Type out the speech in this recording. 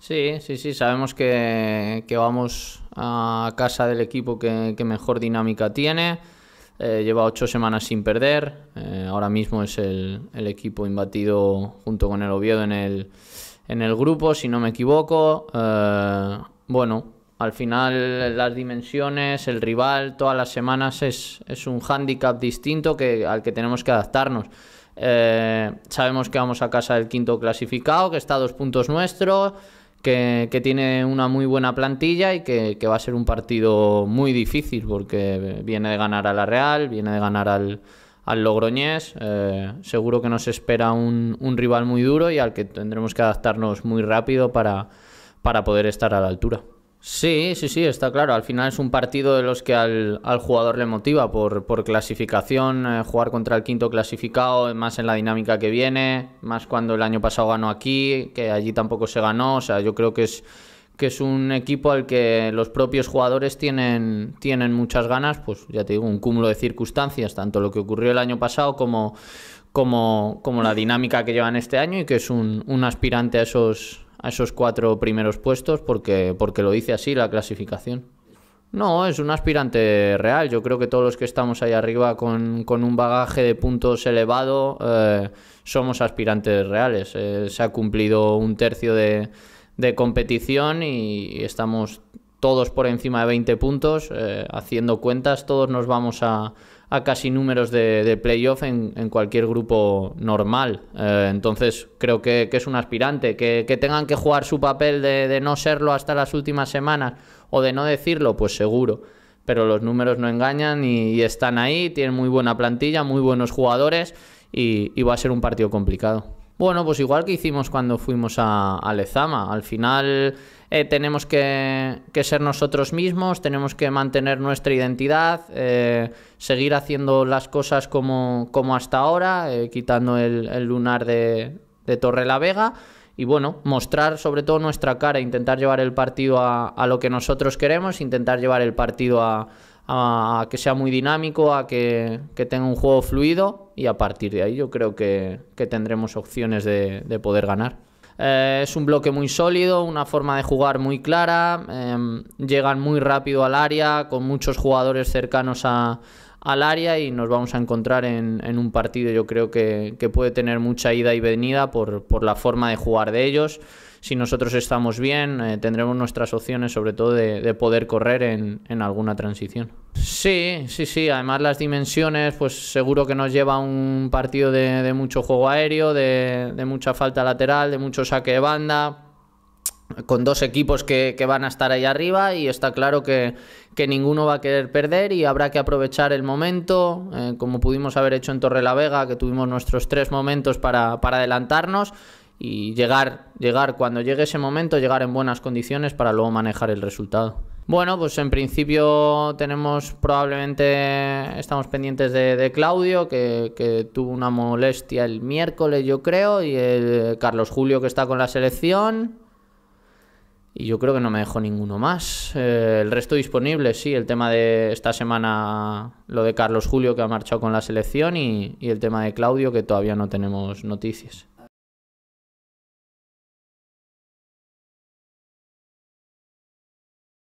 Sí, sí, sí, sabemos que, vamos a casa del equipo que, mejor dinámica tiene. Eh, lleva ocho semanas sin perder. Eh, ahora mismo es el, equipo imbatido junto con el Oviedo en el, en el grupo, si no me equivoco. Eh, bueno, al final las dimensiones, el rival, todas las semanas es, un hándicap distinto que, al que tenemos que adaptarnos. sabemos que vamos a casa del quinto clasificado, que está a dos puntos nuestro que, tiene una muy buena plantilla y que, va a ser un partido muy difícil porque viene de ganar a la Real, viene de ganar al, al Logroñés. Eh, seguro que nos espera un, un, rival muy duro y al que tendremos que adaptarnos muy rápido para, para poder estar a la altura. Sí, sí, sí, está claro. Al final es un partido de los que al, jugador le motiva por, por clasificación, eh, jugar contra el quinto clasificado, más en la dinámica que viene, más cuando el año pasado ganó aquí, que allí tampoco se ganó. O sea, yo creo que es, que es un equipo al que los propios jugadores tienen, tienen muchas ganas, pues ya te digo, un cúmulo de circunstancias, tanto lo que ocurrió el año pasado como, como, como la dinámica que llevan este año y que es un aspirante a esos a esos cuatro primeros puestos porque, porque lo dice así la clasificación. No, es un aspirante real. Yo creo que todos los que estamos ahí arriba con, un bagaje de puntos elevado eh, somos aspirantes reales. Eh, se ha cumplido un tercio de, competición y estamos todos por encima de 20 puntos. Eh, haciendo cuentas, todos nos vamos a, a casi números de, playoff en, cualquier grupo normal. Eh, entonces creo que, es un aspirante. Que, tengan que jugar su papel de, no serlo hasta las últimas semanas o de no decirlo, pues seguro. Pero los números no engañan y, están ahí, tienen muy buena plantilla, muy buenos jugadores y, va a ser un partido complicado. Bueno, pues igual que hicimos cuando fuimos a, a Lezama. Al final eh, tenemos que, ser nosotros mismos, tenemos que mantener nuestra identidad, eh, seguir haciendo las cosas como, como hasta ahora, eh, quitando el, lunar de, Torre la Vega. Y bueno, mostrar sobre todo nuestra cara, intentar llevar el partido a, lo que nosotros queremos, intentar llevar el partido a, que sea muy dinámico, a que, tenga un juego fluido y a partir de ahí yo creo que, tendremos opciones de poder ganar. Eh, es un bloque muy sólido, una forma de jugar muy clara, em, llegan muy rápido al área, con muchos jugadores cercanos a, al área y nos vamos a encontrar en, un partido yo creo que, que, puede tener mucha ida y venida por, por, la forma de jugar de ellos. Si nosotros estamos bien, eh, tendremos nuestras opciones sobre todo de, poder correr en, en, alguna transición. Sí, sí, sí. Además las dimensiones, pues seguro que nos lleva a un partido de, mucho juego aéreo, de, de mucha falta lateral, de mucho saque de banda con dos equipos que, van a estar ahí arriba y está claro que, ninguno va a querer perder y habrá que aprovechar el momento, eh, como pudimos haber hecho en Torre la Vega... que tuvimos nuestros tres momentos para, adelantarnos y llegar, llegar cuando llegue ese momento, llegar en buenas condiciones para luego manejar el resultado. Bueno, pues en principio tenemos probablemente, estamos pendientes de, Claudio, que, que, tuvo una molestia el miércoles, yo creo, y el Carlos Julio que está con la selección. Y yo creo que no me dejo ninguno más. Eh, el resto disponible, sí, el tema de esta semana, lo de Carlos Julio que ha marchado con la selección y el tema de Claudio que todavía no tenemos noticias.